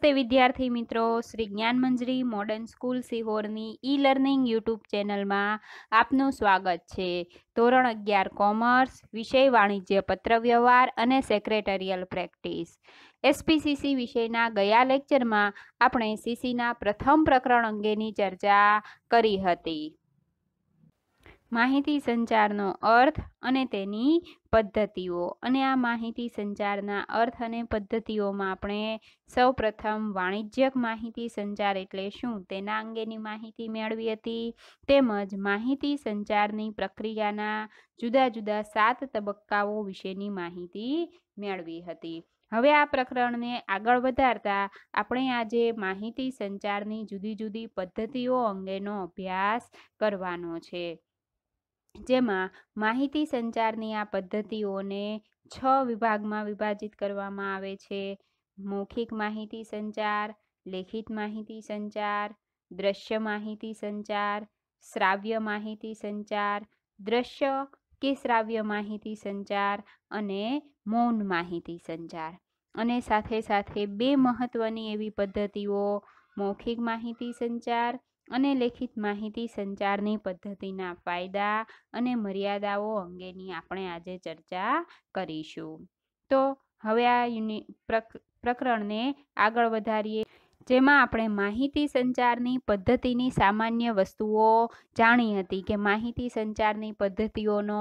નમસ્તે વિદ્યાર્થી મિત્રો શ્રી જ્ઞાન મંજરી મોડર્ન સ્કૂલ સિહોરની ઈ લર્નિંગ યુટ્યુબ ચેનલમાં આપનું સ્વાગત છે ધોરણ અગિયાર કોમર્સ વિષય વાણિજ્ય પત્રવ્યવહાર અને સેક્રેટરિયલ પ્રેક્ટિસ એસપીસીસી વિષયના ગયા લેક્ચરમાં આપણે સીસીના પ્રથમ પ્રકરણ અંગેની ચર્ચા કરી હતી માહિતી સંચારનો અર્થ અને તેની પદ્ધતિઓ અને આ માહિતી સંચારના અર્થ અને પદ્ધતિઓમાં આપણે સૌપ્રથમ વાણિજ્યક માહિતી સંચાર એટલે શું તેના અંગેની માહિતી મેળવી હતી તેમજ માહિતી સંચારની પ્રક્રિયાના જુદા જુદા સાત તબક્કાઓ વિશેની માહિતી મેળવી હતી હવે આ પ્રકરણને આગળ વધારતા આપણે આજે માહિતી સંચારની જુદી જુદી પદ્ધતિઓ અંગેનો અભ્યાસ કરવાનો છે જેમાં માહિતી સંચારની આ પદ્ધતિઓને છ વિભાગમાં વિભાજિત કરવામાં આવે છે મૌખિક માહિતી સંચાર લેખિત માહિતી સંચાર દ્રશ્ય માહિતી સંચાર શ્રાવ્ય માહિતી સંચાર દ્રશ્ય કે શ્રાવ્ય માહિતી સંચાર અને મૌન માહિતી સંચાર અને સાથે સાથે બે મહત્ત્વની એવી પદ્ધતિઓ મૌખિક માહિતી સંચાર અને લેખિત માહિતી સંચારની પદ્ધતિના ફાયદા અને મર્યાદાઓ અંગેની આપણે આજે ચર્ચા કરીશું તો હવે આ પ્રકરણને આગળ વધારીએ જેમાં આપણે માહિતી સંચારની પદ્ધતિની સામાન્ય વસ્તુઓ જાણી હતી કે માહિતી સંચારની પદ્ધતિઓનો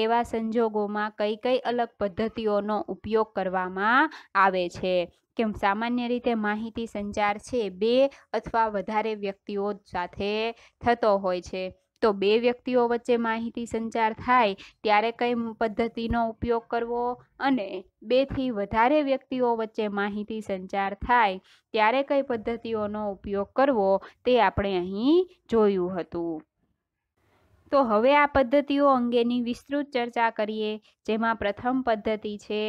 કેવા સંજોગોમાં કઈ કઈ અલગ પદ્ધતિઓનો ઉપયોગ કરવામાં આવે છે કે સામાન્ય રીતે માહિતી સંચાર છે બે અથવા વધારે વ્યક્તિઓ સાથે થતો હોય છે તો બે વ્યક્તિઓ વચ્ચે માહિતી સંચાર થાય ત્યારે કઈ પદ્ધતિનો ઉપયોગ કરવો અને બેથી વધારે વ્યક્તિઓ વચ્ચે માહિતી સંચાર થાય ત્યારે કઈ પદ્ધતિઓનો ઉપયોગ કરવો તે આપણે અહીં જોયું હતું તો હવે આ પદ્ધતિઓ અંગેની વિસ્તૃત ચર્ચા કરીએ જેમાં પ્રથમ પદ્ધતિ છે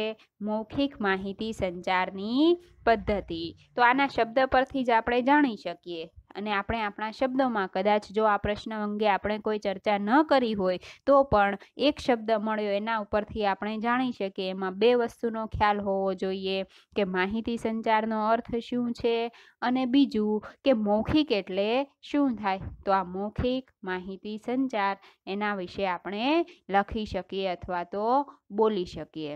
મૌખિક માહિતી સંચારની પદ્ધતિ તો આના શબ્દ પરથી જ આપણે જાણી શકીએ અને આપણે આપણા શબ્દોમાં કદાચ જો આ પ્રશ્ન અંગે આપણે કોઈ ચર્ચા ન કરી હોય તો પણ એક શબ્દ મળ્યો એના ઉપરથી આપણે જાણી શકીએ એમાં બે વસ્તુનો ખ્યાલ હોવો જોઈએ કે માહિતી સંચારનો અર્થ શું છે અને બીજું કે મૌખિક એટલે શું થાય તો આ મૌખિક માહિતી સંચાર એના વિશે આપણે લખી શકીએ અથવા તો બોલી શકીએ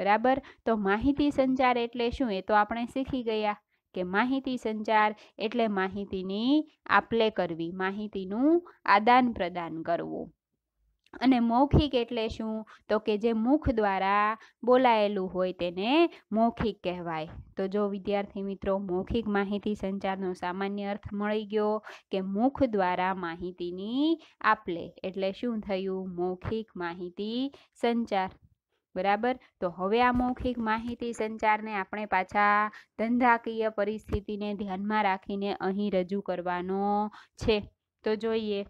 બરાબર તો માહિતી સંચાર એટલે શું એ તો આપણે શીખી ગયા કે માહિતી સંચાર એટલે માહિતીની આપલે કરવી માહિતીનું આદાન પ્રદાન કરવું અને મૌખિક એટલે શું તો કે જે મુખ દ્વારા બોલાયેલું હોય તેને મૌખિક કહેવાય તો જો વિદ્યાર્થી મિત્રો મૌખિક માહિતી સંચારનો સામાન્ય અર્થ મળી ગયો કે મુખ દ્વારા માહિતીની આપલે એટલે શું થયું મૌખિક માહિતી સંચાર બરાબર તો હવે આ મૌખિક માહિતી સંચારને આપણે પાછા ધંધાકીય પરિસ્થિતિને ધ્યાનમાં રાખીને અહીં રજૂ કરવાનો છે તો જોઈએ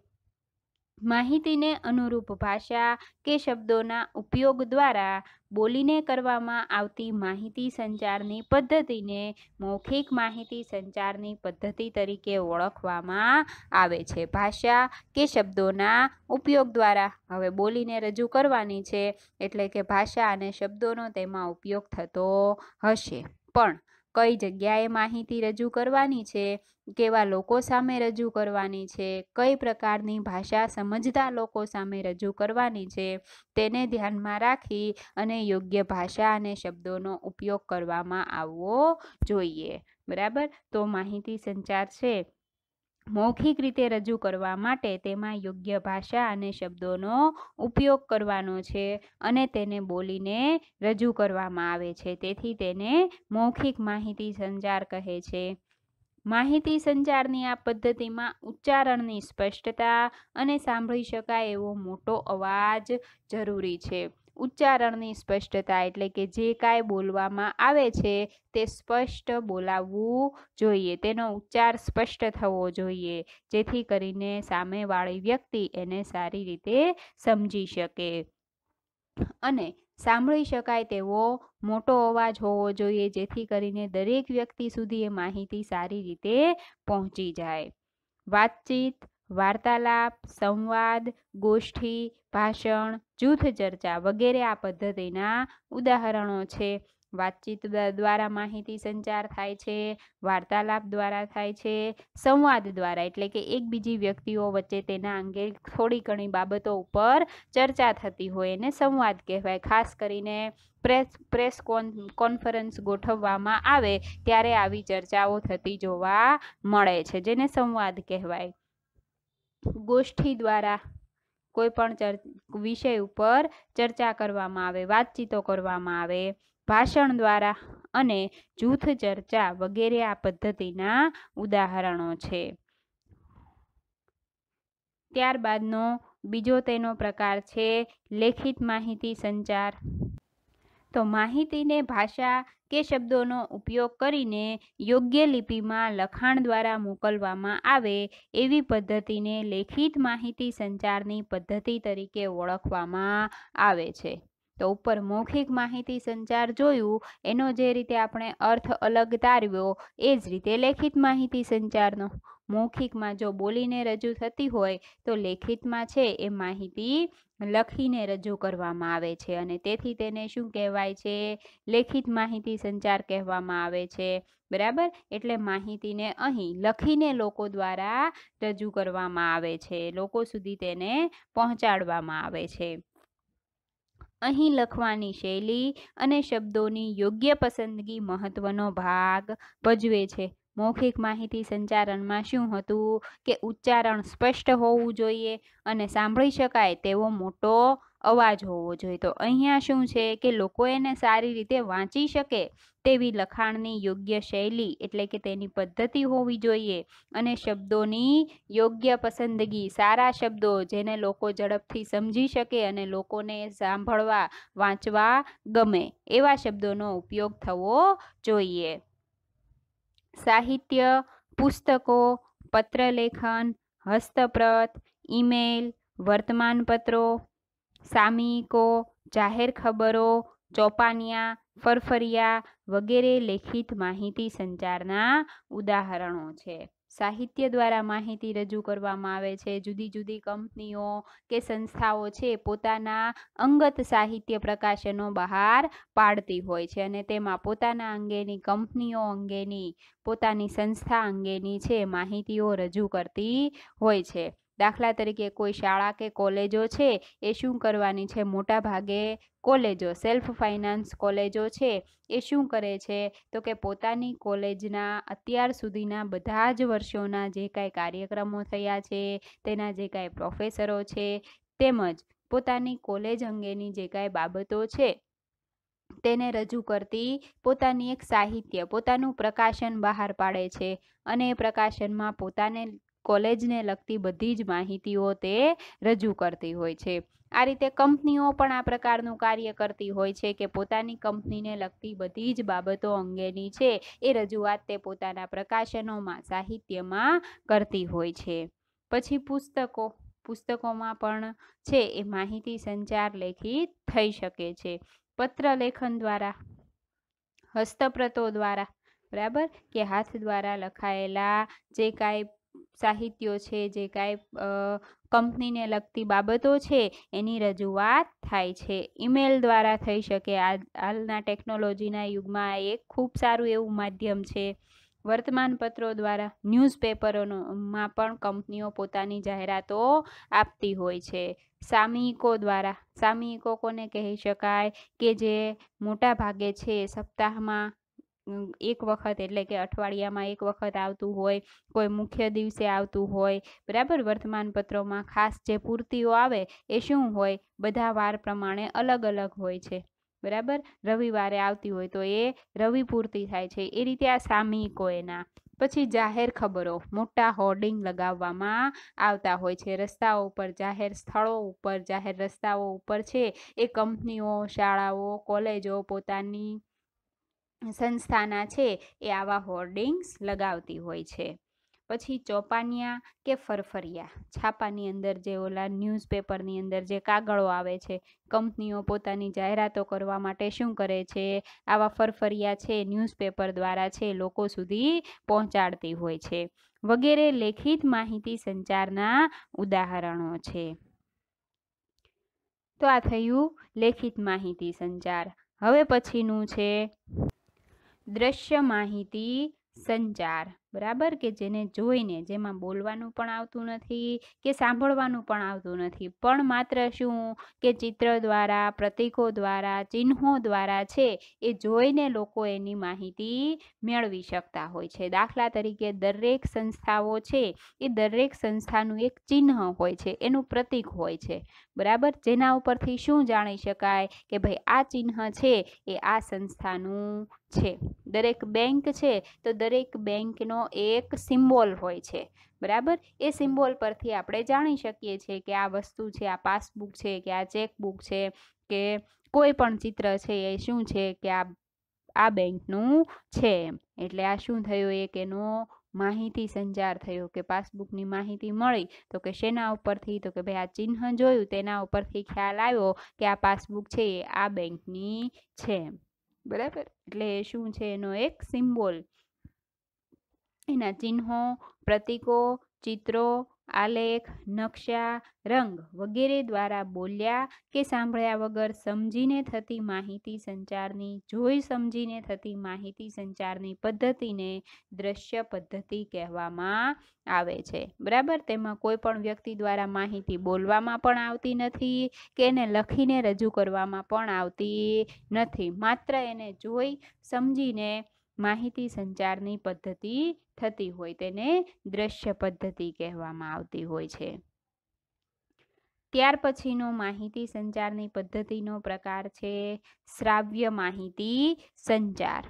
માહિતીને અનુરૂપ ભાષા કે શબ્દોના ઉપયોગ દ્વારા બોલીને કરવામાં આવતી માહિતી સંચારની પદ્ધતિને મૌખિક માહિતી સંચારની પદ્ધતિ તરીકે ઓળખવામાં આવે છે ભાષા કે શબ્દોના ઉપયોગ દ્વારા હવે બોલીને રજૂ કરવાની છે એટલે કે ભાષા અને શબ્દોનો તેમાં ઉપયોગ થતો હશે પણ કઈ જગ્યાએ માહિતી રજૂ કરવાની છે કેવા લોકો સામે રજૂ કરવાની છે કઈ પ્રકારની ભાષા સમજતા લોકો સામે રજૂ કરવાની છે તેને ધ્યાનમાં રાખી અને યોગ્ય ભાષા અને શબ્દોનો ઉપયોગ કરવામાં આવવો જોઈએ બરાબર તો માહિતી સંચાર છે મૌખિક રીતે રજૂ કરવા માટે તેમાં યોગ્ય ભાષા અને શબ્દોનો ઉપયોગ કરવાનો છે અને તેને બોલીને રજૂ કરવામાં આવે છે તેથી તેને મૌખિક માહિતી સંચાર કહે છે માહિતી સંચારની આ પદ્ધતિમાં ઉચ્ચારણની સ્પષ્ટતા અને સાંભળી શકાય એવો મોટો અવાજ જરૂરી છે ઉચ્ચારણની સ્પષ્ટતા એટલે કે જે કાંઈ બોલવામાં આવે છે તે સ્પષ્ટ બોલાવવું જોઈએ તેનો ઉચ્ચાર સ્પષ્ટ થવો જોઈએ જેથી કરીને સામેવાળી વ્યક્તિ એને સારી રીતે સમજી શકે અને સાંભળી શકાય તેવો મોટો અવાજ હોવો જોઈએ જેથી કરીને દરેક વ્યક્તિ સુધી એ માહિતી સારી રીતે પહોંચી જાય વાતચીત વાર્તાલાપ સંવાદ ગોષ્ઠી ભાષણ જૂથ ચર્ચા વગેરે આ પદ્ધતિના ઉદાહરણો છે વાતચીત દ્વારા માહિતી સંચાર થાય છે વાર્તાલાપ દ્વારા થાય છે સંવાદ દ્વારા એટલે કે એકબીજી વ્યક્તિઓ વચ્ચે તેના અંગે થોડી ઘણી બાબતો ઉપર ચર્ચા થતી હોય એને સંવાદ કહેવાય ખાસ કરીને પ્રેસ પ્રેસ કોન્ફરન્સ ગોઠવવામાં આવે ત્યારે આવી ચર્ચાઓ થતી જોવા મળે છે જેને સંવાદ કહેવાય ગોષ્ઠી દ્વારા કોઈ પણ ચર્ચા વિષય ઉપર ચર્ચા કરવામાં આવે વાતચીતો કરવામાં આવે ભાષણ દ્વારા અને જૂથ ચર્ચા વગેરે આ પદ્ધતિના ઉદાહરણો છે ત્યારબાદનો બીજો તેનો પ્રકાર છે લેખિત માહિતી સંચાર તો માહિતીને ભાષા કે શબ્દોનો ઉપયોગ કરીને યોગ્ય લિપિમાં લખાણ દ્વારા મોકલવામાં આવે એવી પદ્ધતિને લેખિત માહિતી સંચારની પદ્ધતિ તરીકે ઓળખવામાં આવે છે તો ઉપર મૌખિક માહિતી સંચાર જોયું એનો જે રીતે આપણે અર્થ અલગ તારવ્યો એ જ રીતે લેખિત માહિતી સંચારનો મૌખિકમાં જો બોલીને રજૂ થતી હોય તો લેખિતમાં છે એ માહિતી લખીને રજૂ કરવામાં આવે છે અને તેથી તેને શું કહેવાય છે લેખિત માહિતી સંચાર કહેવામાં આવે છે બરાબર એટલે માહિતીને અહીં લખીને લોકો દ્વારા રજૂ કરવામાં આવે છે લોકો સુધી તેને પહોંચાડવામાં આવે છે અહીં લખવાની શૈલી અને શબ્દોની યોગ્ય પસંદગી મહત્વનો ભાગ ભજવે છે મૌખિક માહિતી સંચારણમાં શું હતું કે ઉચ્ચારણ સ્પષ્ટ હોવું જોઈએ અને સાંભળી શકાય તેવો મોટો અવાજ હોવો જોઈએ તો અહીંયા શું છે કે લોકો એને સારી રીતે વાંચી શકે તેવી લખાણની યોગ્ય શૈલી એટલે કે તેની પદ્ધતિ હોવી જોઈએ અને શબ્દોની યોગ્ય પસંદગી સારા શબ્દો જેને લોકો ઝડપથી સમજી શકે અને લોકોને સાંભળવા વાંચવા ગમે એવા શબ્દોનો ઉપયોગ થવો જોઈએ સાહિત્ય પુસ્તકો પત્રલેખન હસ્તપ્રત ઇમેલ વર્તમાનપત્રો સામયિકો જાહેર ખબરો ચોપાનિયા ફરફરિયા વગેરે લેખિત માહિતી સંચારના ઉદાહરણો છે સાહિત્ય દ્વારા માહિતી રજૂ કરવામાં આવે છે જુદી જુદી કંપનીઓ કે સંસ્થાઓ છે પોતાના અંગત સાહિત્ય પ્રકાશનો બહાર પાડતી હોય છે અને તેમાં પોતાના અંગેની કંપનીઓ અંગેની પોતાની સંસ્થા અંગેની છે માહિતીઓ રજૂ કરતી હોય છે દાખલા તરીકે કોઈ શાળા કે કોલેજો છે એ શું કરવાની છે મોટા ભાગે કોલેજો સેલ્ફ ફાઇનાન્સ કોલેજો છે એ શું કરે છે તો કે પોતાની કોલેજના અત્યાર સુધીના બધા જ વર્ષોના જે કાંઈ કાર્યક્રમો થયા છે તેના જે કાંઈ પ્રોફેસરો છે તેમજ પોતાની કોલેજ અંગેની જે કાંઈ બાબતો છે તેને રજૂ કરતી પોતાની એક સાહિત્ય પોતાનું પ્રકાશન બહાર પાડે છે અને એ પ્રકાશનમાં પોતાને કોલેજને લગતી બધી જ માહિતીઓ તે રજૂ કરતી હોય છે આ રીતે કંપનીઓ પણ આ પ્રકારનું કાર્ય કરતી હોય છે કે પોતાની કંપનીને લગતી બધી જ બાબતો અંગેની છે એ રજૂઆત તે પોતાના પ્રકાશનોમાં સાહિત્યમાં કરતી હોય છે પછી પુસ્તકો પુસ્તકોમાં પણ છે એ માહિતી સંચાર લેખિત થઈ શકે છે પત્ર લેખન દ્વારા હસ્તપ્રતો દ્વારા બરાબર કે હાથ દ્વારા લખાયેલા જે કાંઈ સાહિત્યો છે જે કાંઈ કંપનીને લગતી બાબતો છે એની રજૂઆત થાય છે ઈમેલ દ્વારા થઈ શકે આ હાલના ટેકનોલોજીના યુગમાં એક ખૂબ સારું એવું માધ્યમ છે વર્તમાનપત્રો દ્વારા ન્યૂઝપેપરોમાં પણ કંપનીઓ પોતાની જાહેરાતો આપતી હોય છે સામયિકો દ્વારા સામયિકો કોને કહી શકાય કે જે મોટા ભાગે છે સપ્તાહમાં એક વખત એટલે કે અઠવાડિયામાં એક વખત આવતું હોય કોઈ મુખ્ય દિવસે આવતું હોય બરાબર વર્તમાનપત્રોમાં ખાસ જે પૂર્તિઓ આવે એ શું હોય બધા વાર પ્રમાણે અલગ અલગ હોય છે બરાબર રવિવારે આવતી હોય તો એ રવિ પૂર્તિ થાય છે એ રીતે આ સામયિકો એના પછી જાહેર ખબરો મોટા હોર્ડિંગ લગાવવામાં આવતા હોય છે રસ્તાઓ ઉપર જાહેર સ્થળો ઉપર જાહેર રસ્તાઓ ઉપર છે એ કંપનીઓ શાળાઓ કોલેજો પોતાની સંસ્થાના છે એ આવા હોર્ડિંગ્સ લગાવતી હોય છે પછી ચોપાનિયા કે ફરફરિયા છાપાની અંદર જે ઓલા ન્યૂઝપેપરની અંદર જે કાગળો આવે છે કંપનીઓ પોતાની જાહેરાતો કરવા માટે શું કરે છે આવા ફરફરિયા છે ન્યૂઝપેપર દ્વારા છે લોકો સુધી પહોંચાડતી હોય છે વગેરે લેખિત માહિતી સંચારના ઉદાહરણો છે તો આ થયું લેખિત માહિતી સંચાર હવે પછીનું છે દ્રશ્ય માહિતી સંચાર બરાબર કે જેને જોઈને જેમાં બોલવાનું પણ આવતું નથી કે સાંભળવાનું પણ આવતું નથી પણ માત્ર શું કે ચિત્ર દ્વારા પ્રતિકો દ્વારા ચિહ્નો દ્વારા છે એ જોઈને લોકો એની માહિતી મેળવી શકતા હોય છે દાખલા તરીકે દરેક સંસ્થાઓ છે એ દરેક સંસ્થાનું એક ચિહ્ન હોય છે એનું પ્રતિક હોય છે બરાબર જેના ઉપરથી શું જાણી શકાય કે ભાઈ આ ચિહ્ન છે એ આ સંસ્થાનું છે દરેક બેંક છે તો દરેક બેંકનો પ્રકારનો એક સિમ્બોલ હોય છે બરાબર એ સિમ્બોલ પરથી આપણે જાણી શકીએ છીએ કે આ વસ્તુ છે આ પાસબુક છે કે આ ચેકબુક છે કે કોઈ પણ ચિત્ર છે એ શું છે કે આ આ બેંકનું છે એટલે આ શું થયું એક એનો માહિતી સંચાર થયો કે પાસબુકની માહિતી મળી તો કે શેના ઉપરથી તો કે ભાઈ આ ચિહ્ન જોયું તેના ઉપરથી ખ્યાલ આવ્યો કે આ પાસબુક છે એ આ બેંકની છે બરાબર એટલે શું છે એનો એક સિમ્બોલ એના ચિહ્નો પ્રતિકો ચિત્રો આલેખ નકશા રંગ વગેરે દ્વારા બોલ્યા કે સાંભળ્યા વગર સમજીને થતી માહિતી સંચારની જોઈ સમજીને થતી માહિતી સંચારની પદ્ધતિને દ્રશ્ય પદ્ધતિ કહેવામાં આવે છે બરાબર તેમાં કોઈ પણ વ્યક્તિ દ્વારા માહિતી બોલવામાં પણ આવતી નથી કે એને લખીને રજૂ કરવામાં પણ આવતી નથી માત્ર એને જોઈ સમજીને માહિતી સંચારની પદ્ધતિ થતી હોય તેને દ્રશ્ય પદ્ધતિ કહેવામાં આવતી હોય છે ત્યાર પછીનો માહિતી સંચારની પદ્ધતિનો પ્રકાર છે શ્રાવ્ય માહિતી સંચાર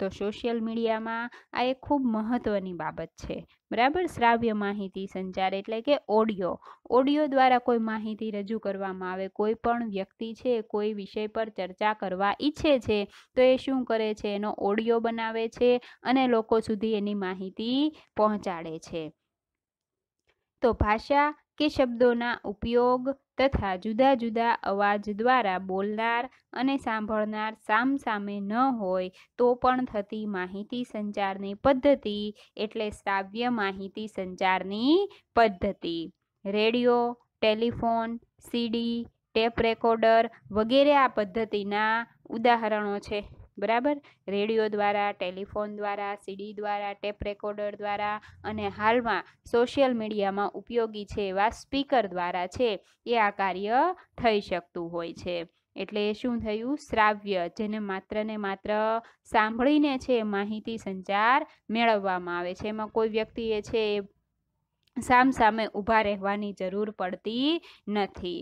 તો સોશિયલ મીડિયામાં આ એક ખૂબ મહત્ત્વની બાબત છે બરાબર શ્રાવ્ય માહિતી સંચાર એટલે કે ઓડિયો ઓડિયો દ્વારા કોઈ માહિતી રજૂ કરવામાં આવે કોઈ પણ વ્યક્તિ છે કોઈ વિષય પર ચર્ચા કરવા ઈચ્છે છે તો એ શું કરે છે એનો ઓડિયો બનાવે છે અને લોકો સુધી એની માહિતી પહોંચાડે છે તો ભાષા કે શબ્દોના ઉપયોગ તથા જુદા જુદા અવાજ દ્વારા બોલનાર અને સાંભળનાર સામસામે ન હોય તો પણ થતી માહિતી સંચારની પદ્ધતિ એટલે શ્રાવ્ય માહિતી સંચારની પદ્ધતિ radio telephone CD tape recorder વગેરે આ પદ્ધતિના ઉદાહરણો છે બરાબર રેડિયો દ્વારા ટેલિફોન દ્વારા સીડી દ્વારા ટેપ રેકોર્ડર દ્વારા અને હાલમાં સોશિયલ મીડિયામાં ઉપયોગી છે એવા સ્પીકર દ્વારા છે એ આ કાર્ય થઈ શકતું હોય છે એટલે શું થયું શ્રાવ્ય જેને માત્ર ને માત્ર સાંભળીને છે માહિતી સંચાર મેળવવામાં આવે છે એમાં કોઈ વ્યક્તિ એ છે સામસામે ઊભા રહેવાની જરૂર પડતી નથી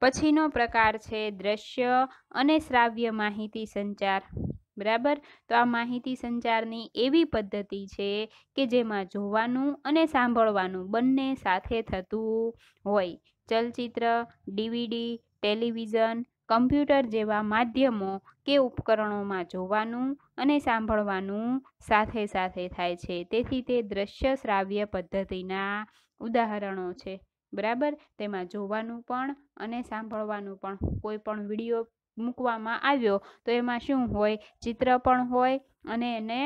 પછીનો પ્રકાર છે દ્રશ્ય અને શ્રાવ્ય માહિતી સંચાર બરાબર તો આ માહિતી સંચારની એવી પદ્ધતિ છે કે જેમાં જોવાનું અને સાંભળવાનું બંને સાથે થતું હોય ચલચિત્ર ડીવીડી ટેલિવિઝન કમ્પ્યુટર જેવા માધ્યમો કે ઉપકરણોમાં જોવાનું અને સાંભળવાનું સાથે સાથે થાય છે તેથી તે દ્રશ્ય શ્રાવ્ય પદ્ધતિના ઉદાહરણો છે બરાબર તેમાં જોવાનું પણ અને સાંભળવાનું પણ કોઈ પણ વિડીયો મૂકવામાં આવ્યો તો એમાં શું હોય ચિત્ર પણ હોય અને એને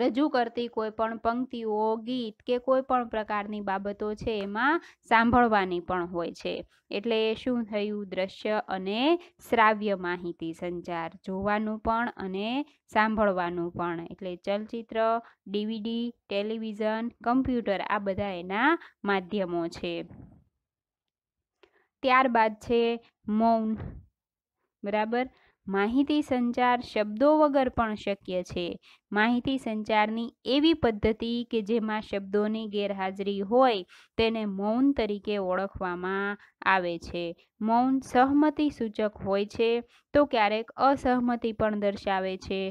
રજૂ કરતી કોઈ પણ પંક્તિઓ ગીત કે કોઈ પણ પ્રકારની બાબતો છે એમાં સાંભળવાની પણ હોય છે એટલે શું થયું દ્રશ્ય અને શ્રાવ્ય માહિતી સંચાર જોવાનું પણ અને સાંભળવાનું પણ એટલે ચલચિત્ર ડીવીડી ટેલિવિઝન કમ્પ્યુટર આ બધા એના માધ્યમો છે ત્યારબાદ છે મૌન બરાબર માહિતી સંચાર શબ્દો વગર પણ શક્ય છે માહિતી સંચારની એવી પદ્ધતિ કે જેમાં શબ્દોની ગેરહાજરી હોય તેને મૌન તરીકે ઓળખવામાં આવે છે મૌન સહમતિ સૂચક હોય છે તો ક્યારેક અસહમતિ પણ દર્શાવે છે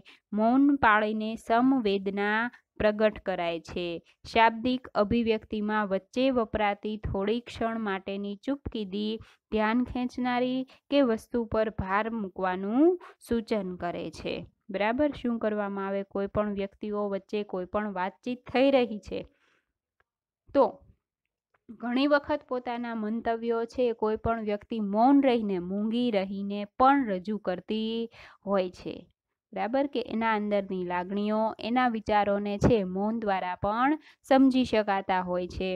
મૌન પાળીને સમવેદના પ્રગટ કરાય છે શાબ્દિક અભિવ્યક્તિમાં વચ્ચે વપરાતી થોડી ક્ષણ માટેની ચૂપકીદી ધ્યાન ખેંચનારી કે વસ્તુ પર ભાર મૂકવાનું સૂચન કરે છે બરાબર શું કરવામાં આવે કોઈ પણ વ્યક્તિઓ વચ્ચે કોઈ પણ વાતચીત થઈ રહી છે તો ઘણી વખત પોતાના મંતવ્યો છે કોઈ પણ વ્યક્તિ મૌન રહીને મૂંગી રહીને પણ રજૂ કરતી હોય છે બરાબર કે એના અંદરની લાગણીઓ એના વિચારોને છે મૌન દ્વારા પણ સમજી શકાતા હોય છે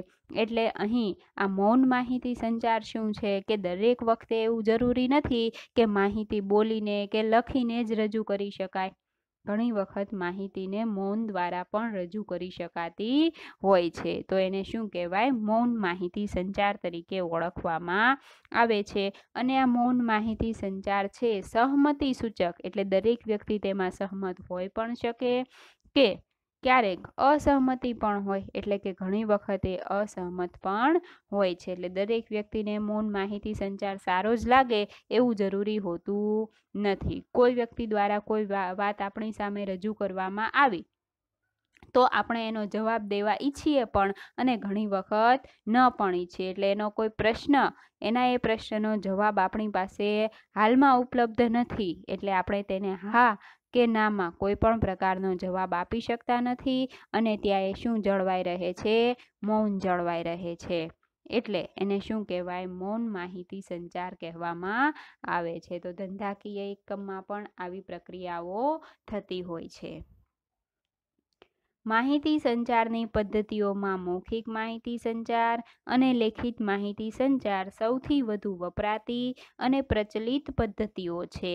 એટલે અહીં આ મૌન માહિતી સંચાર શું છે કે દરેક વખતે એવું જરૂરી નથી કે માહિતી બોલીને કે લખીને જ રજૂ કરી શકાય ઘણી વખત માહિતીને મૌન દ્વારા પણ રજૂ કરી શકાતી હોય છે તો એને શું કહેવાય મૌન માહિતી સંચાર તરીકે ઓળખવામાં આવે છે અને આ મૌન માહિતી સંચાર છે સહમતિ સૂચક એટલે દરેક વ્યક્તિ તેમાં સહમત હોય પણ શકે કે ક્યારેક અસહમતિ પણ હોય એટલે કે ઘણી વખતે અસહમત પણ હોય છે એટલે દરેક વ્યક્તિને મૌન માહિતી સંચાર સારો જ લાગે એવું જરૂરી હોતું નથી કોઈ વ્યક્તિ દ્વારા કોઈ વાત આપણી સામે રજૂ કરવામાં આવી તો આપણે એનો જવાબ દેવા ઈચ્છીએ પણ અને ઘણી વખત ન પણ ઈચ્છીએ એટલે એનો કોઈ પ્રશ્ન એના એ પ્રશ્નનો જવાબ આપણી પાસે હાલમાં ઉપલબ્ધ નથી એટલે આપણે તેને હા કે નામાં કોઈ પણ પ્રકારનો જવાબ આપી શકતા નથી અને ત્યાં એ શું જળવાઈ રહે છે મૌન જળવાઈ રહે છે એટલે એને શું કહેવાય મૌન માહિતી સંચાર કહેવામાં આવે છે તો ધંધાકીય એકમમાં પણ આવી પ્રક્રિયાઓ થતી હોય છે માહિતી સંચારની પદ્ધતિઓમાં મૌખિક માહિતી સંચાર અને લેખિત માહિતી સંચાર સૌથી વધુ વપરાતી અને પ્રચલિત પદ્ધતિઓ છે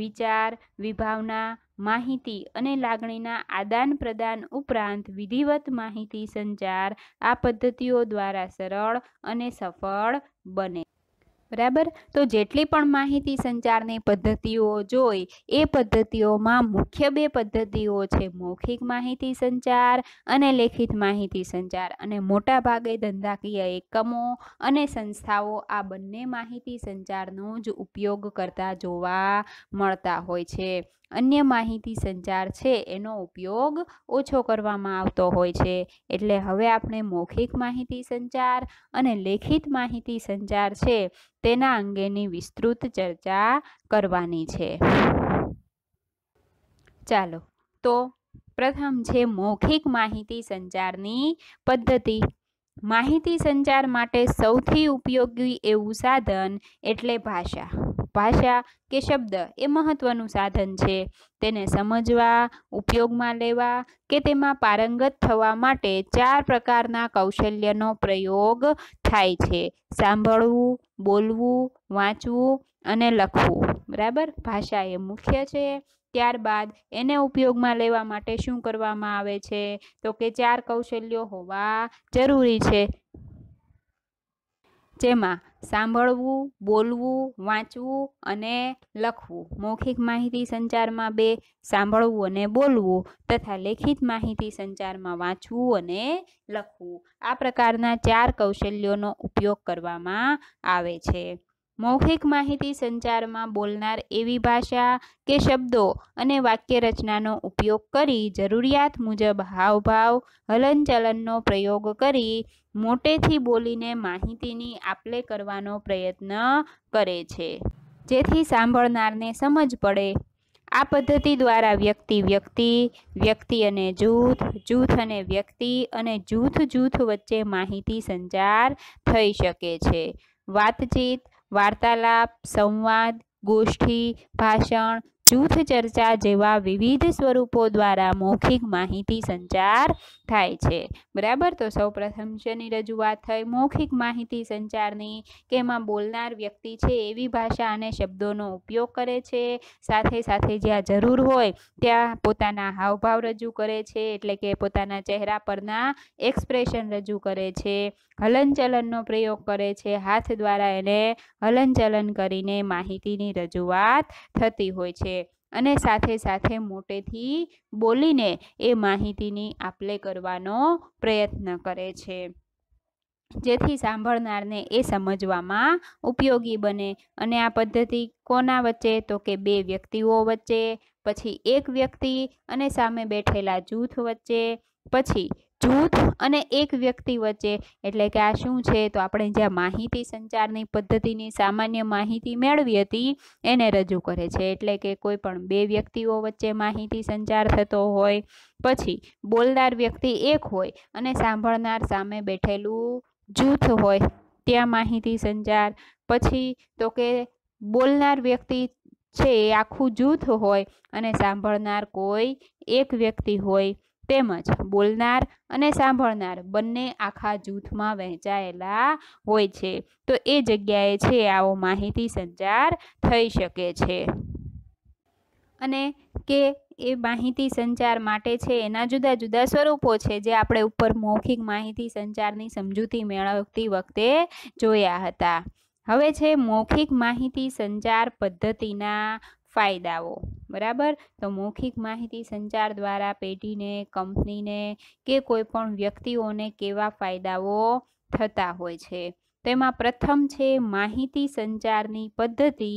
વિચાર વિભાવના માહિતી અને લાગણીના આદાન પ્રદાન ઉપરાંત વિધિવત માહિતી સંચાર આ પદ્ધતિઓ દ્વારા સરળ અને સફળ બને બરાબર તો જેટલી પણ માહિતી સંચારની પદ્ધતિઓ જોઈ એ પદ્ધતિઓમાં મુખ્ય બે પદ્ધતિઓ છે મૌખિક માહિતી સંચાર અને લેખિત માહિતી સંચાર અને મોટાભાગે ધંધાકીય એકમો અને સંસ્થાઓ આ બંને માહિતી સંચારનો જ ઉપયોગ કરતા જોવા મળતા હોય છે અન્ય માહિતી સંચાર છે એનો ઉપયોગ ઓછો કરવામાં આવતો હોય છે એટલે હવે આપણે મૌખિક માહિતી સંચાર અને લેખિત માહિતી સંચાર છે તેના અંગેની વિસ્તૃત ચર્ચા કરવાની છે ચાલો તો પ્રથમ છે મૌખિક માહિતી સંચારની પદ્ધતિ માહિતી સંચાર માટે સૌથી ઉપયોગી એવું સાધન એટલે ભાષા ભાષા કે શબ્દ એ મહત્વનું સાધન છે તેને સમજવા ઉપયોગમાં લેવા કે તેમાં પારંગત થવા માટે ચાર પ્રકારના કૌશલ્યનો પ્રયોગ થાય છે સાંભળવું બોલવું વાંચવું અને લખવું બરાબર ભાષા એ મુખ્ય છે ત્યારબાદ એને ઉપયોગમાં લેવા માટે શું કરવામાં આવે છે તો કે ચાર કૌશલ્યો હોવા જરૂરી છે જેમાં સાંભળવું બોલવું વાંચવું અને લખવું મૌખિક માહિતી સંચારમાં બે સાંભળવું અને બોલવું તથા લેખિત માહિતી સંચારમાં વાંચવું અને લખવું આ પ્રકારના ચાર કૌશલ્યોનો ઉપયોગ કરવામાં આવે છે મૌખિક માહિતી સંચારમાં બોલનાર એવી ભાષા કે શબ્દો અને વાક્ય રચનાનો ઉપયોગ કરી જરૂરિયાત મુજબ હાવભાવ હલનચલનનો પ્રયોગ કરી મોટેથી બોલીને માહિતીની આપલે કરવાનો પ્રયત્ન કરે છે જેથી સાંભળનારને સમજ પડે આ પદ્ધતિ દ્વારા વ્યક્તિ વ્યક્તિ વ્યક્તિ અને જૂથ જૂથ અને વ્યક્તિ અને જૂથ જૂથ વચ્ચે માહિતી સંચાર થઈ શકે છે વાતચીત વાર્તાલાપ સંવાદ ગોષ્ઠી ભાષણ જૂથ ચર્ચા જેવા વિવિધ સ્વરૂપો દ્વારા મૌખિક માહિતી સંચાર થાય છે બરાબર તો સૌ પ્રથમ શેની રજૂઆત થઈ મૌખિક માહિતી સંચારની કે એમાં બોલનાર વ્યક્તિ છે એવી ભાષા અને શબ્દોનો ઉપયોગ કરે છે સાથે સાથે જ્યાં જરૂર હોય ત્યાં પોતાના હાવભાવ રજૂ કરે છે એટલે કે પોતાના ચહેરા પરના એક્સપ્રેશન રજૂ કરે છે હલનચલનનો પ્રયોગ કરે છે હાથ દ્વારા એને હલનચલન કરીને માહિતીની રજૂઆત થતી હોય છે અને સાથે સાથે મોટેથી બોલીને એ માહિતીની આપલે કરવાનો પ્રયત્ન કરે છે જેથી સાંભળનારને એ સમજવામાં ઉપયોગી બને અને આ પદ્ધતિ કોના વચ્ચે તો કે બે વ્યક્તિઓ વચ્ચે પછી એક વ્યક્તિ અને સામે બેઠેલા જૂથ વચ્ચે પછી જૂથ અને એક વ્યક્તિ વચ્ચે એટલે કે આ શું છે તો આપણે જ્યાં માહિતી સંચારની પદ્ધતિની સામાન્ય માહિતી મેળવી હતી એને રજૂ કરે છે એટલે કે કોઈ પણ બે વ્યક્તિઓ વચ્ચે માહિતી સંચાર થતો હોય પછી બોલનાર વ્યક્તિ એક હોય અને સાંભળનાર સામે બેઠેલું જૂથ હોય ત્યાં માહિતી સંચાર પછી તો કે બોલનાર વ્યક્તિ છે એ આખું જૂથ હોય અને સાંભળનાર કોઈ એક વ્યક્તિ હોય તેમજ બોલનાર અને સાંભળનાર બંને આખા જૂથમાં વહેંચાયેલા હોય છે તો એ જગ્યાએ છે આવો માહિતી સંચાર થઈ શકે છે અને કે એ માહિતી સંચાર માટે છે એના જુદા જુદા સ્વરૂપો છે જે આપણે ઉપર મૌખિક માહિતી સંચારની સમજૂતી મેળવતી વખતે જોયા હતા હવે છે મૌખિક માહિતી સંચાર પદ્ધતિના ફાયદાઓ બરાબર તો મૌખિક માહિતી સંચાર દ્વારા પેઢીને કંપનીને કે કોઈપણ વ્યક્તિઓને કેવા ફાયદાઓ થતા હોય છે તેમાં પ્રથમ છે માહિતી સંચારની પદ્ધતિ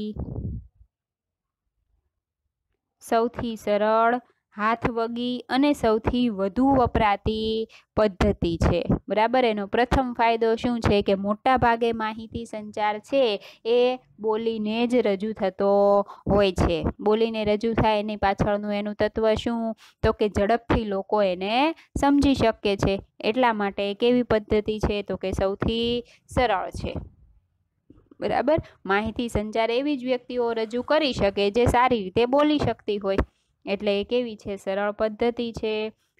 સૌથી સરળ હાથ વગી અને સૌથી વધુ વપરાતી પદ્ધતિ છે બરાબર એનો પ્રથમ ફાયદો શું છે કે મોટા ભાગે માહિતી સંચાર છે એ બોલીને જ રજૂ થતો હોય છે બોલીને રજૂ થાય એની પાછળનું એનું તત્વ શું તો કે ઝડપથી લોકો એને સમજી શકે છે એટલા માટે કેવી પદ્ધતિ છે તો કે સૌથી સરળ છે બરાબર માહિતી સંચાર એવી જ વ્યક્તિઓ રજૂ કરી શકે જે સારી રીતે બોલી શકતી હોય એટલે એ કેવી છે સરળ પદ્ધતિ છે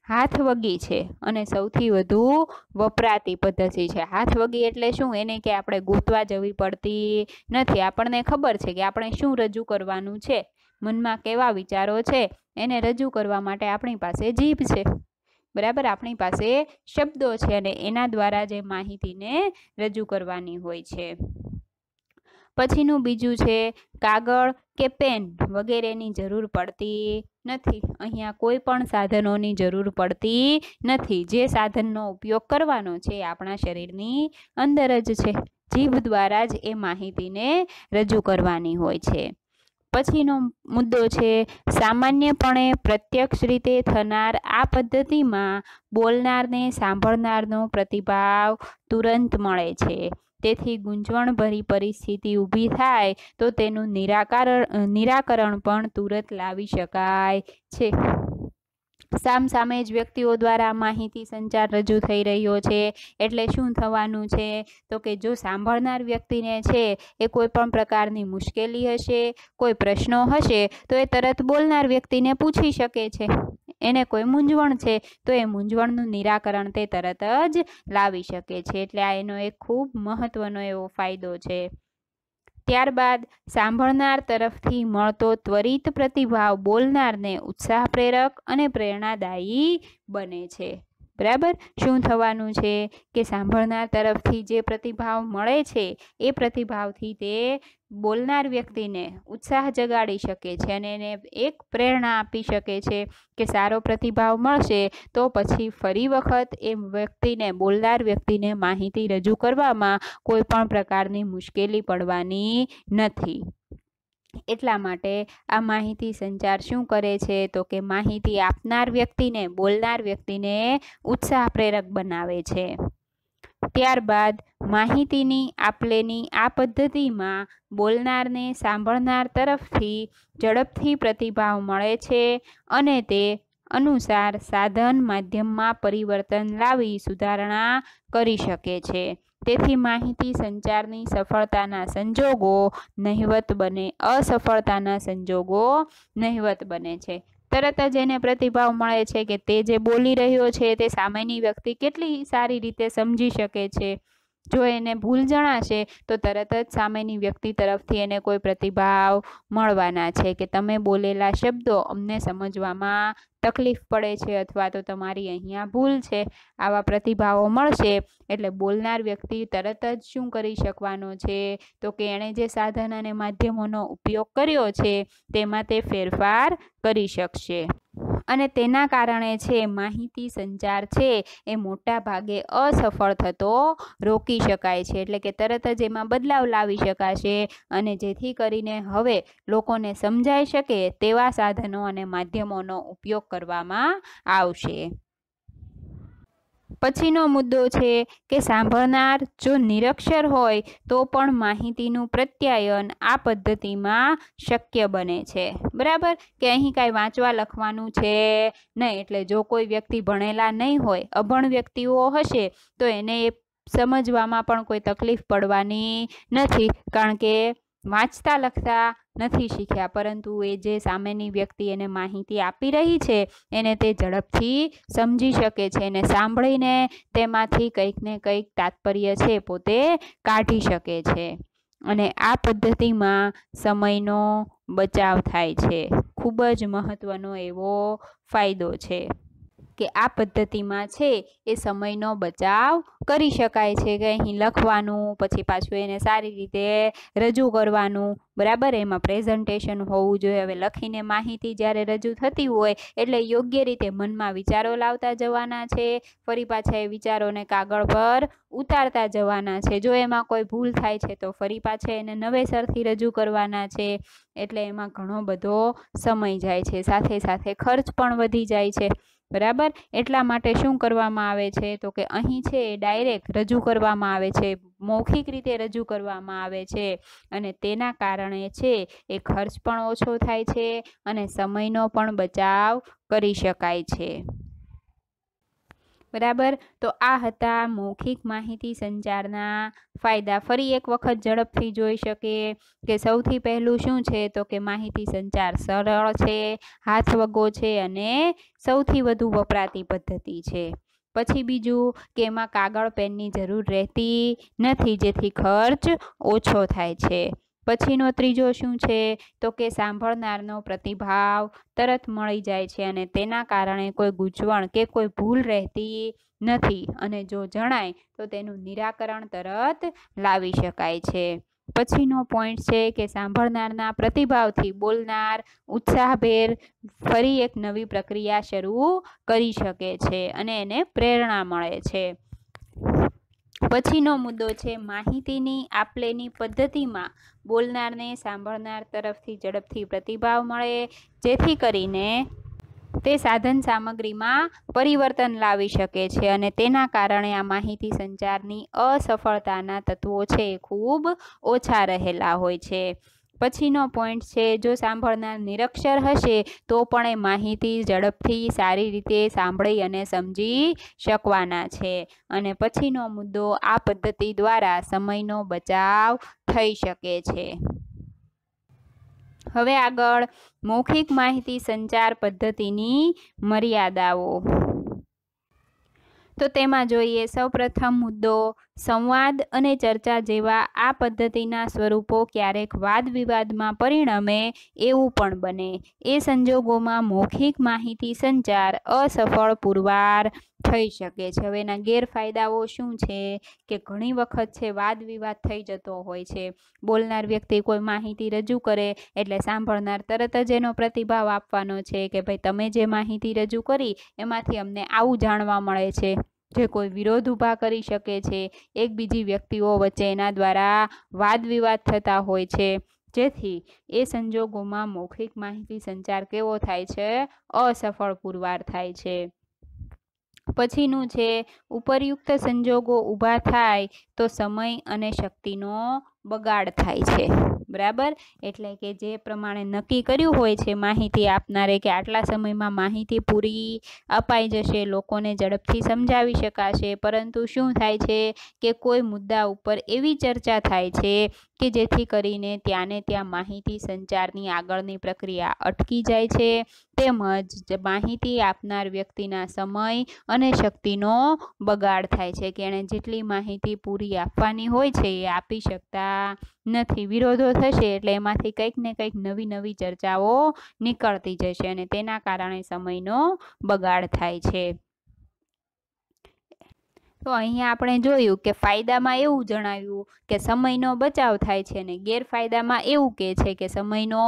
હાથ વગી છે અને સૌથી વધુ વપરાતી પદ્ધતિ છે હાથ વગી એટલે શું એને કે આપણે ગૂંથવા જવી પડતી નથી આપણને ખબર છે કે આપણે શું રજૂ કરવાનું છે મનમાં કેવા વિચારો છે એને રજૂ કરવા માટે આપણી પાસે જીભ છે બરાબર આપણી પાસે શબ્દો છે અને એના દ્વારા જે માહિતીને રજૂ કરવાની હોય છે પછીનું બીજું છે કાગળ કે પેન વગેરેની જરૂર પડતી નથી અહીંયા કોઈ પણ સાધનોની જરૂર પડતી નથી જે સાધનનો ઉપયોગ કરવાનો છે આપણા શરીરની અંદર જ છે જીભ દ્વારા જ એ માહિતીને રજૂ કરવાની હોય છે પછીનો મુદ્દો છે સામાન્યપણે પ્રત્યક્ષ રીતે થનાર આ પદ્ધતિમાં બોલનારને સાંભળનારનો પ્રતિભાવ તુરંત મળે છે તેથી ગુંજવણભરી પરિસ્થિતિ ઊભી થાય તો તેનું નિરાકરણ નિરાકરણ પણ તુરંત લાવી શકાય છે સામસામે જ વ્યક્તિઓ દ્વારા માહિતી સંચાર રજૂ થઈ રહ્યો છે એટલે શું થવાનું છે તો કે જો સાંભળનાર વ્યક્તિને છે એ કોઈ પણ પ્રકારની મુશ્કેલી હશે કોઈ પ્રશ્નો હશે તો એ તરત બોલનાર વ્યક્તિને પૂછી શકે છે એને કોઈ મૂંઝવણ છે તો એ મૂંઝવણનું નિરાકરણ તે તરત જ લાવી શકે છે એટલે આ એનો એક ખૂબ મહત્વનો એવો ફાયદો છે ત્યારબાદ સાંભળનાર તરફથી મળતો ત્વરિત પ્રતિભાવ બોલનારને ઉત્સાહ પ્રેરક અને પ્રેરણાદાયી બને છે બરાબર શું થવાનું છે કે સાંભળનાર તરફથી જે પ્રતિભાવ મળે છે એ પ્રતિભાવથી તે બોલનાર વ્યક્તિને ઉત્સાહ જગાડી શકે છે અને એને એક પ્રેરણા આપી શકે છે કે સારો પ્રતિભાવ મળશે તો પછી ફરી વખત એ વ્યક્તિને બોલનાર વ્યક્તિને માહિતી રજૂ કરવામાં કોઈ પણ પ્રકારની મુશ્કેલી પડવાની નથી એટલા માટે આ માહિતી સંચાર શું કરે છે તો કે માહિતી આપનાર વ્યક્તિને બોલનાર વ્યક્તિને ઉત્સાહ પ્રેરક બનાવે છે ત્યારબાદ માહિતીની આપલેની આ પદ્ધતિમાં બોલનારને સાંભળનાર તરફથી ઝડપથી પ્રતિભાવ મળે છે અને તે અનુસાર સાધન માધ્યમમાં પરિવર્તન લાવી સુધારણા કરી શકે છે તેથી માહિતી સંચારની સફળતાના સંજોગો નહિવત બને અસફળતાના સંજોગો નહિવત બને છે તરત જ એને પ્રતિભાવ મળે છે કે તે જે બોલી રહ્યો છે તે સામેની વ્યક્તિ કેટલી સારી રીતે સમજી શકે છે જો એને ભૂલ જણાશે તો તરત જ સામેની વ્યક્તિ તરફથી એને કોઈ પ્રતિભાવ મળવાના છે કે તમે બોલેલા શબ્દો અમને સમજવામાં તકલીફ પડે છે અથવા તો તમારી અહીંયા ભૂલ છે આવા પ્રતિભાવો મળશે એટલે બોલનાર વ્યક્તિ તરત જ શું કરી શકવાનો છે તો કે એણે જે સાધન અને માધ્યમોનો ઉપયોગ કર્યો છે તેમાં તે ફેરફાર કરી શકશે અને તેના કારણે છે માહિતી સંચાર છે એ મોટા ભાગે અસફળ થતો રોકી શકાય છે એટલે કે તરત જ એમાં બદલાવ લાવી શકાશે અને જેથી કરીને હવે લોકોને સમજાઈ શકે તેવા સાધનો અને માધ્યમોનો ઉપયોગ કરવામાં આવશે પછીનો મુદ્દો છે કે સાંભળનાર જો નિરક્ષર હોય તો પણ માહિતીનું પ્રત્યાયન આ પદ્ધતિમાં શક્ય બને છે બરાબર કે અહીં કાંઈ વાંચવા લખવાનું છે નહીં એટલે જો કોઈ વ્યક્તિ ભણેલા નહીં હોય અભણ વ્યક્તિઓ હશે તો એને સમજવામાં પણ કોઈ તકલીફ પડવાની નથી કારણ કે વાંચતા લખતા નથી શીખ્યા પરંતુ એ જે સામેની વ્યક્તિ એને માહિતી આપી રહી છે એને તે ઝડપથી સમજી શકે છે અને સાંભળીને તેમાંથી કંઈક ને કંઈક તાત્પર્ય છે પોતે કાઢી શકે છે અને આ પદ્ધતિમાં સમયનો બચાવ થાય છે ખૂબ જ મહત્ત્વનો એવો ફાયદો છે કે આ પદ્ધતિમાં છે એ સમયનો બચાવ કરી શકાય છે કે અહીં લખવાનું પછી પાછું એને સારી રીતે રજૂ કરવાનું બરાબર એમાં પ્રેઝન્ટેશન હોવું જોઈએ હવે લખીને માહિતી જ્યારે રજૂ થતી હોય એટલે યોગ્ય રીતે મનમાં વિચારો લાવતા જવાના છે ફરી પાછા એ વિચારોને કાગળ પર ઉતારતા જવાના છે જો એમાં કોઈ ભૂલ થાય છે તો ફરી પાછા એને નવેસરથી રજૂ કરવાના છે એટલે એમાં ઘણો બધો સમય જાય છે સાથે સાથે ખર્ચ પણ વધી જાય છે બરાબર એટલા માટે શું કરવામાં આવે છે તો કે અહીં છે એ ડાયરેક્ટ રજૂ કરવામાં આવે છે મૌખિક રીતે રજૂ કરવામાં આવે છે અને તેના કારણે છે એ ખર્ચ પણ ઓછો થાય છે અને સમયનો પણ બચાવ કરી શકાય છે બરાબર તો આ હતા મૌખિક માહિતી સંચારના ફાયદા ફરી એક વખત ઝડપથી જોઈ શકીએ કે સૌથી પહેલું શું છે તો કે માહિતી સંચાર સરળ છે હાથવગો છે અને સૌથી વધુ વપરાતી પદ્ધતિ છે પછી બીજું કે એમાં કાગળ પેનની જરૂર રહેતી નથી જેથી ખર્ચ ઓછો થાય છે પછીનો ત્રીજો શું છે તો કે સાંભળનારનો પ્રતિભાવ તરત મળી જાય છે અને તેના કારણે કોઈ ગૂંચવણ કે કોઈ ભૂલ રહેતી નથી અને જો જણાય તો તેનું નિરાકરણ તરત લાવી શકાય છે પછીનો પોઈન્ટ છે કે સાંભળનારના પ્રતિભાવથી બોલનાર ઉત્સાહભેર ફરી એક નવી પ્રક્રિયા શરૂ કરી શકે છે અને એને પ્રેરણા મળે છે પછીનો મુદ્દો છે માહિતીની આપલેની પદ્ધતિમાં બોલનારને સાંભળનાર તરફથી ઝડપથી પ્રતિભાવ મળે જેથી કરીને તે સાધન સામગ્રીમાં પરિવર્તન લાવી શકે છે અને તેના કારણે આ માહિતી સંચારની અસફળતાના તત્વો છે ખૂબ ઓછા રહેલા હોય છે પછીનો પોઈન્ટ છે જો સાંભળનાર નિરક્ષર હશે તો પણ એ માહિતી ઝડપથી સારી રીતે સાંભળી અને સમજી શકવાના છે અને પછીનો મુદ્દો આ પદ્ધતિ દ્વારા સમયનો બચાવ થઈ શકે છે હવે આગળ મૌખિક માહિતી સંચાર પદ્ધતિની મર્યાદાઓ તો તેમાં જોઈએ સૌપ્રથમ મુદ્દો સંવાદ અને ચર્ચા જેવા આ પદ્ધતિના સ્વરૂપો ક્યારેક વાદ વિવાદમાં પરિણમે એવું પણ બને એ સંજોગોમાં મૌખિક માહિતી સંચાર અસફળ પુરવાર થઈ શકે છે હવે એના ગેરફાયદાઓ શું છે કે ઘણી વખત છે વાદ વિવાદ થઈ જતો હોય છે બોલનાર વ્યક્તિ કોઈ માહિતી રજૂ કરે એટલે સાંભળનાર તરત જ એનો પ્રતિભાવ આપવાનો છે કે ભાઈ તમે જે માહિતી રજૂ કરી એમાંથી અમને આવું જાણવા મળે છે જે કોઈ વિરોધ ઊભા કરી શકે છે એકબીજી વ્યક્તિઓ વચ્ચે એના દ્વારા વાદવિવાદ થતા હોય છે જેથી એ સંજોગોમાં મૌખિક માહિતી સંચાર કેવો થાય છે અસફળ પુરવાર થાય છે પછીનું છે ઉપરયુક્ત સંજોગો ઊભા થાય તો સમય અને શક્તિનો બગાડ થાય છે બરાબર એટલે કે જે પ્રમાણે નક્કી કર્યું હોય છે માહિતી આપનારે કે આટલા સમયમાં માહિતી પૂરી અપાઈ જશે લોકોને ઝડપથી સમજાવી શકાશે પરંતુ શું થાય છે કે કોઈ મુદ્દા ઉપર એવી ચર્ચા થાય છે કે જેથી કરીને ત્યાંને ત્યાં માહિતી સંચારની આગળની પ્રક્રિયા અટકી જાય છે તેમજ માહિતી આપનાર વ્યક્તિના સમય અને શક્તિનો બગાડ થાય છે કે એણે જેટલી માહિતી પૂરી આપવાની હોય છે એ આપી શકતા નથી વિરોધો થશે એટલે એમાંથી કંઈક ને કંઈક નવી નવી ચર્ચાઓ નીકળતી જશે અને તેના કારણે સમયનો બગાડ થાય છે તો અહીંયા આપણે જોયું કે ફાયદામાં એવું જણાવ્યું કે સમયનો બચાવ થાય છે ને ગેરફાયદામાં એવું કહે છે કે સમયનો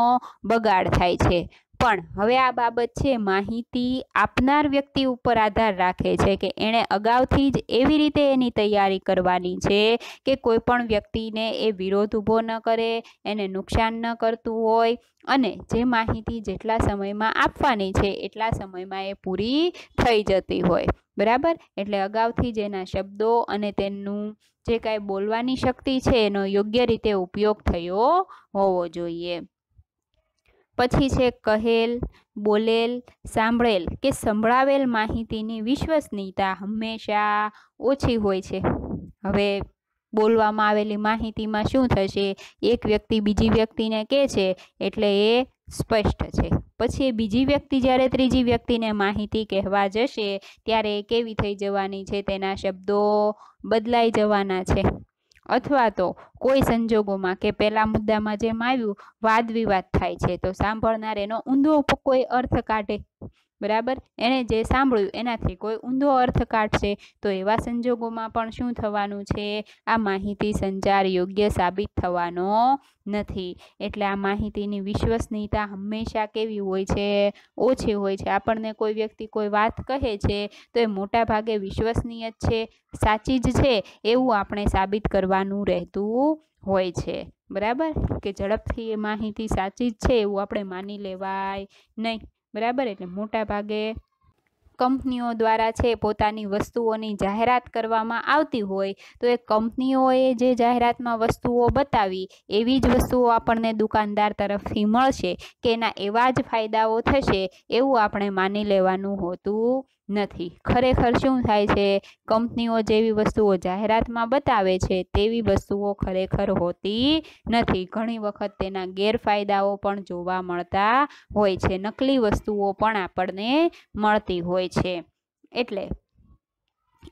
બગાડ થાય છે પણ હવે આ બાબત છે માહિતી આપનાર વ્યક્તિ ઉપર આધાર રાખે છે કે એણે અગાઉથી જ એવી રીતે એની તૈયારી કરવાની છે કે કોઈ પણ વ્યક્તિને એ વિરોધ ઊભો ન કરે એને નુકસાન ન કરતું હોય અને જે માહિતી જેટલા સમયમાં આપવાની છે એટલા સમયમાં એ પૂરી થઈ જતી હોય બરાબર એટલે અગાઉથી જ એના શબ્દો અને તેનું જે કાંઈ બોલવાની શક્તિ છે એનો યોગ્ય રીતે ઉપયોગ થયો હોવો જોઈએ પછી છે કહેલ બોલેલ સાંભળેલ કે સંભળાવેલ માહિતીની વિશ્વસનીયતા હંમેશા ઓછી હોય છે હવે બોલવામાં આવેલી માહિતીમાં શું થશે એક વ્યક્તિ બીજી વ્યક્તિને કહે છે એટલે એ સ્પષ્ટ છે પછી બીજી વ્યક્તિ જ્યારે ત્રીજી વ્યક્તિને માહિતી કહેવા જશે ત્યારે એ કેવી થઈ જવાની છે તેના શબ્દો બદલાઈ જવાના છે અથવા તો કોઈ સંજોગોમાં કે પેલા મુદ્દામાં જેમ આવ્યું વાદ વિવાદ થાય છે તો સાંભળનાર એનો ઊંધો કોઈ અર્થ કાઢે બરાબર એણે જે સાંભળ્યું એનાથી કોઈ ઊંધો અર્થ કાઢશે તો એવા સંજોગોમાં પણ શું થવાનું છે આ માહિતી સંચાર યોગ્ય સાબિત થવાનો નથી એટલે આ માહિતીની વિશ્વસનીયતા હંમેશા કેવી હોય છે ઓછી હોય છે આપણને કોઈ વ્યક્તિ કોઈ વાત કહે છે તો એ મોટા ભાગે વિશ્વસનીય જ છે સાચી જ છે એવું આપણે સાબિત કરવાનું રહેતું હોય છે બરાબર કે ઝડપથી એ માહિતી સાચી જ છે એવું આપણે માની લેવાય નહીં બરાબર એટલે મોટા ભાગે કંપનીઓ દ્વારા છે પોતાની વસ્તુઓની જાહેરાત કરવામાં આવતી હોય તો એ કંપનીઓએ જે જાહેરાતમાં વસ્તુઓ બતાવી એવી જ વસ્તુઓ આપણને દુકાનદાર તરફથી મળશે કે એના એવા જ ફાયદાઓ થશે એવું આપણે માની લેવાનું હોતું નથી ખરેખર શું થાય છે કંપનીઓ જેવી વસ્તુઓ જાહેરાતમાં બતાવે છે તેવી વસ્તુઓ ખરેખર હોતી નથી ઘણી વખત તેના ગેરફાયદાઓ પણ જોવા મળતા હોય છે નકલી વસ્તુઓ પણ આપણને મળતી હોય છે એટલે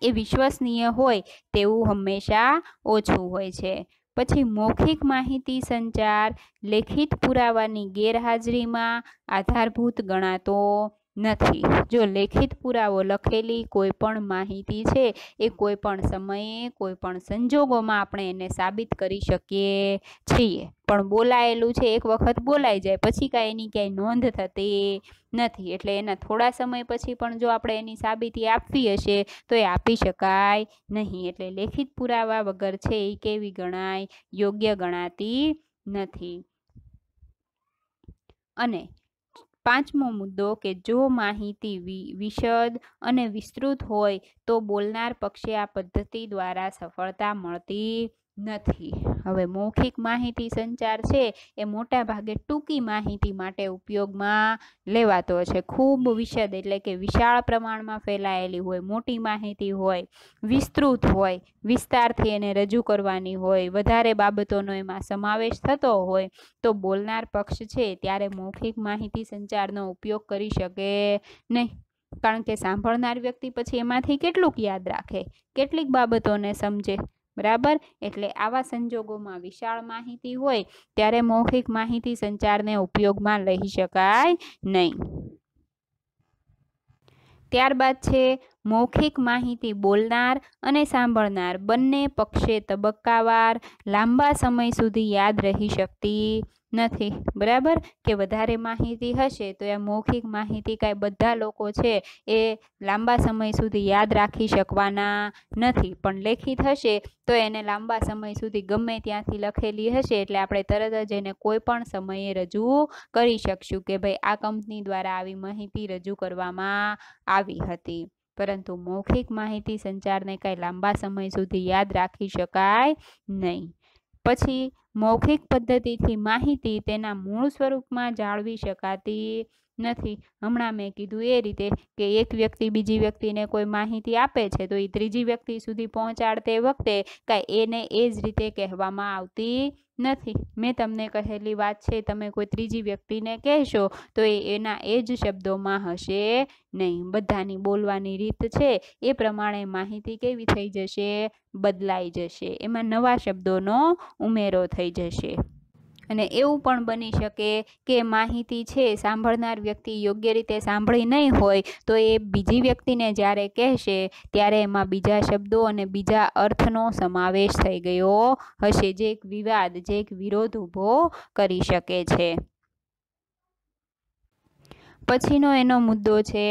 એ વિશ્વસનીય હોય તેવું હંમેશા ઓછું હોય છે પછી મૌખિક માહિતી સંચાર લેખિત પુરાવાની ગેરહાજરીમાં આધારભૂત ગણાતો નથી જો લેખિત પુરાવો લખેલી કોઈ પણ માહિતી છે એ કોઈ પણ સમયે કોઈ પણ સંજોગોમાં આપણે એને સાબિત કરી શકીએ છીએ પણ બોલાયેલું છે એક વખત બોલાઈ જાય પછી કાંઈ એની ક્યાંય નોંધ થતી નથી એટલે એના થોડા સમય પછી પણ જો આપણે એની સાબિતી આપવી હશે તો એ આપી શકાય નહીં એટલે લેખિત પુરાવા વગર છે એ કેવી ગણાય યોગ્ય ગણાતી નથી અને પાંચમો મુદ્દો કે જો માહિતી વિશદ અને વિસ્તૃત હોય તો બોલનાર પક્ષે આ પદ્ધતિ દ્વારા સફળતા મળતી નથી હવે મૌખિક માહિતી સંચાર છે એ મોટા ભાગે ટૂંકી માહિતી માટે ઉપયોગમાં લેવાતો છે ખૂબ વિશદ એટલે કે વિશાળ પ્રમાણમાં ફેલાયેલી હોય મોટી માહિતી હોય વિસ્તૃત હોય વિસ્તારથી એને રજૂ કરવાની હોય વધારે બાબતોનો એમાં સમાવેશ થતો હોય તો બોલનાર પક્ષ છે ત્યારે મૌખિક માહિતી સંચારનો ઉપયોગ કરી શકે નહીં કારણ કે સાંભળનાર વ્યક્તિ પછી એમાંથી કેટલુંક યાદ રાખે કેટલીક બાબતોને સમજે બરાબર એટલે આવા સંજોગોમાં વિશાળ માહિતી હોય ત્યારે મૌખિક માહિતી સંચારને ઉપયોગમાં લઈ શકાય નહીં ત્યારબાદ છે મૌખિક માહિતી બોલનાર અને સાંભળનાર બંને પક્ષે તબક્કાવાર લાંબા સમય સુધી યાદ રહી શકતી નથી બરાબર કે વધારે માહિતી હશે તો એ મૌખિક માહિતી કાંઈ બધા લોકો છે એ લાંબા સમય સુધી યાદ રાખી શકવાના નથી પણ લેખિત હશે તો એને લાંબા સમય સુધી ગમે ત્યાંથી લખેલી હશે એટલે આપણે તરત જ એને કોઈ પણ સમયે રજૂ કરી શકશું કે ભાઈ આ કંપની દ્વારા આવી માહિતી રજૂ કરવામાં આવી હતી પરંતુ મૌખિક માહિતી સંચારને કાંઈ લાંબા સમય સુધી યાદ રાખી શકાય નહીં પછી મૌખિક પદ્ધતિથી માહિતી તેના મૂળ સ્વરૂપમાં જાળવી શકાતી નથી હમણાં મેં કીધું એ રીતે કે એક વ્યક્તિ બીજી વ્યક્તિને કોઈ માહિતી આપે છે તો એ ત્રીજી વ્યક્તિ સુધી પહોંચાડતે વખતે કાંઈ એને એ જ રીતે કહેવામાં આવતી નથી મેં તમને કહેલી વાત છે તમે કોઈ ત્રીજી વ્યક્તિને કહેશો તો એ એના એ જ શબ્દોમાં હશે નહીં બધાની બોલવાની રીત છે એ પ્રમાણે માહિતી કેવી થઈ જશે બદલાઈ જશે એમાં નવા શબ્દોનો ઉમેરો થઈ ખોવાઈ જશે અને એવું પણ બની શકે કે માહિતી છે સાંભળનાર વ્યક્તિ યોગ્ય રીતે સાંભળી નહીં હોય તો એ બીજી વ્યક્તિને જ્યારે કહેશે ત્યારે એમાં બીજા શબ્દો અને બીજા અર્થનો સમાવેશ થઈ ગયો હશે જે એક વિવાદ જે એક વિરોધ ઊભો કરી શકે છે પછીનો એનો મુદ્દો છે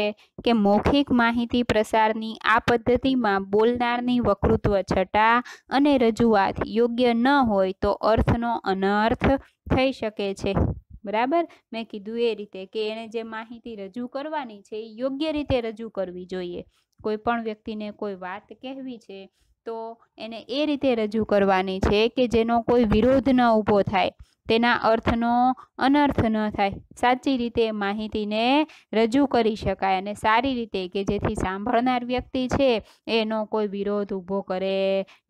કે મૌખિક માહિતી પ્રસારની આ પદ્ધતિમાં બોલનારની વક્તૃત્વ છટા અને રજૂઆત યોગ્ય ન હોય તો અર્થનો અનર્થ થઈ શકે છે બરાબર મેં કીધું એ રીતે કે એને જે માહિતી રજૂ કરવાની છે એ યોગ્ય રીતે રજૂ કરવી જોઈએ કોઈ પણ વ્યક્તિને કોઈ વાત કહેવી છે તો એને એ રીતે રજૂ કરવાની છે કે જેનો કોઈ વિરોધ ન ઊભો થાય તેના અર્થનો અનર્થ ન થાય સાચી રીતે માહિતીને રજૂ કરી શકાય અને સારી રીતે કે જેથી સાંભળનાર વ્યક્તિ છે એનો કોઈ વિરોધ ઊભો કરે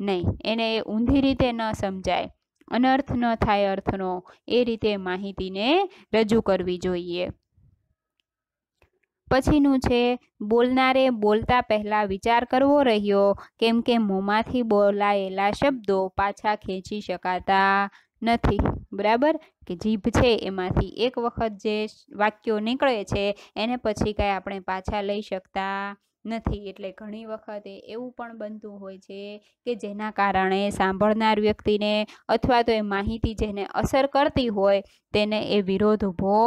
નહીં એને ઊંધી રીતે ન સમજાય અનર્થ ન થાય અર્થનો એ રીતે માહિતીને રજૂ કરવી જોઈએ પછીનું છે બોલનારે બોલતા પહેલાં વિચાર કરવો રહ્યો કેમ કે મોંમાંથી બોલાયેલા શબ્દો પાછા ખેંચી શકાતા નથી બરાબર કે જીભ છે એમાંથી એક વખત જે વાક્યો નીકળે છે એને પછી કાંઈ આપણે પાછા લઈ શકતા નથી એટલે ઘણી વખતે એવું પણ બનતું હોય છે કે જેના કારણે સાંભળનાર વ્યક્તિને અથવા તો એ માહિતી જેને અસર કરતી હોય તેને એ વિરોધ ઊભો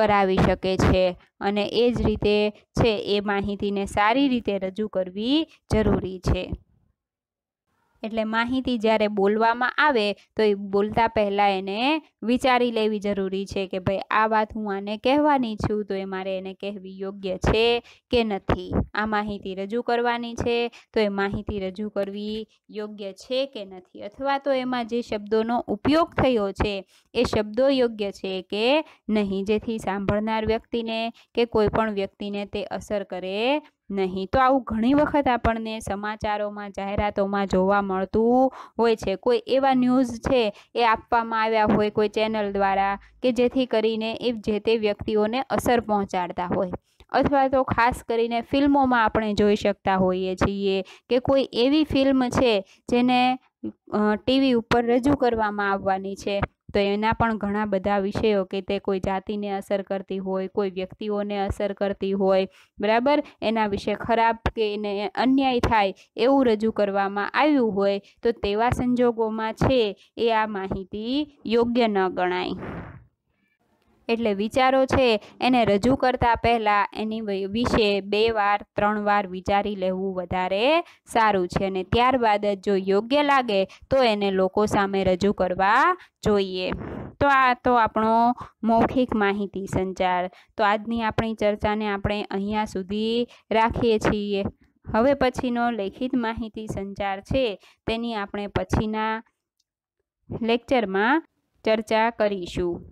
કરાવી શકે છે અને એ જ રીતે છે એ માહિતીને સારી રીતે રજૂ કરવી જરૂરી છે એટલે માહિતી જ્યારે બોલવામાં આવે તો એ બોલતા પહેલાં એને વિચારી લેવી જરૂરી છે કે ભાઈ આ વાત હું આને કહેવાની છું તો એ મારે એને કહેવી યોગ્ય છે કે નથી આ માહિતી રજૂ કરવાની છે તો એ માહિતી રજૂ કરવી યોગ્ય છે કે નથી અથવા તો એમાં જે શબ્દોનો ઉપયોગ થયો છે એ શબ્દો યોગ્ય છે કે નહીં જેથી સાંભળનાર વ્યક્તિને કે કોઈ પણ વ્યક્તિને તે અસર કરે નહીં તો આવું ઘણી વખત આપણને સમાચારોમાં જાહેરાતોમાં જોવા મળતું હોય છે કોઈ એવા ન્યૂઝ છે એ આપવામાં આવ્યા હોય કોઈ ચેનલ દ્વારા કે જેથી કરીને એ જે તે વ્યક્તિઓને અસર પહોંચાડતા હોય અથવા તો ખાસ કરીને ફિલ્મોમાં આપણે જોઈ શકતા હોઈએ છીએ કે કોઈ એવી ફિલ્મ છે જેને ટીવી ઉપર રજૂ કરવામાં આવવાની છે તો એના પણ ઘણા બધા વિષયો કે તે કોઈ જાતિને અસર કરતી હોય કોઈ વ્યક્તિઓને અસર કરતી હોય બરાબર એના વિશે ખરાબ કે એને અન્યાય થાય એવું રજૂ કરવામાં આવ્યું હોય તો તેવા સંજોગોમાં છે એ આ માહિતી યોગ્ય ન ગણાય એટલે વિચારો છે એને રજૂ કરતા પહેલા એની વિશે બે વાર ત્રણ વાર વિચારી લેવું વધારે સારું છે અને ત્યારબાદ જ જો યોગ્ય લાગે તો એને લોકો સામે રજૂ કરવા જોઈએ તો આ તો આપણો મૌખિક માહિતી સંચાર તો આજની આપણી ચર્ચાને આપણે અહીંયા સુધી રાખીએ છીએ હવે પછીનો લેખિત માહિતી સંચાર છે તેની આપણે પછીના લેક્ચરમાં ચર્ચા કરીશું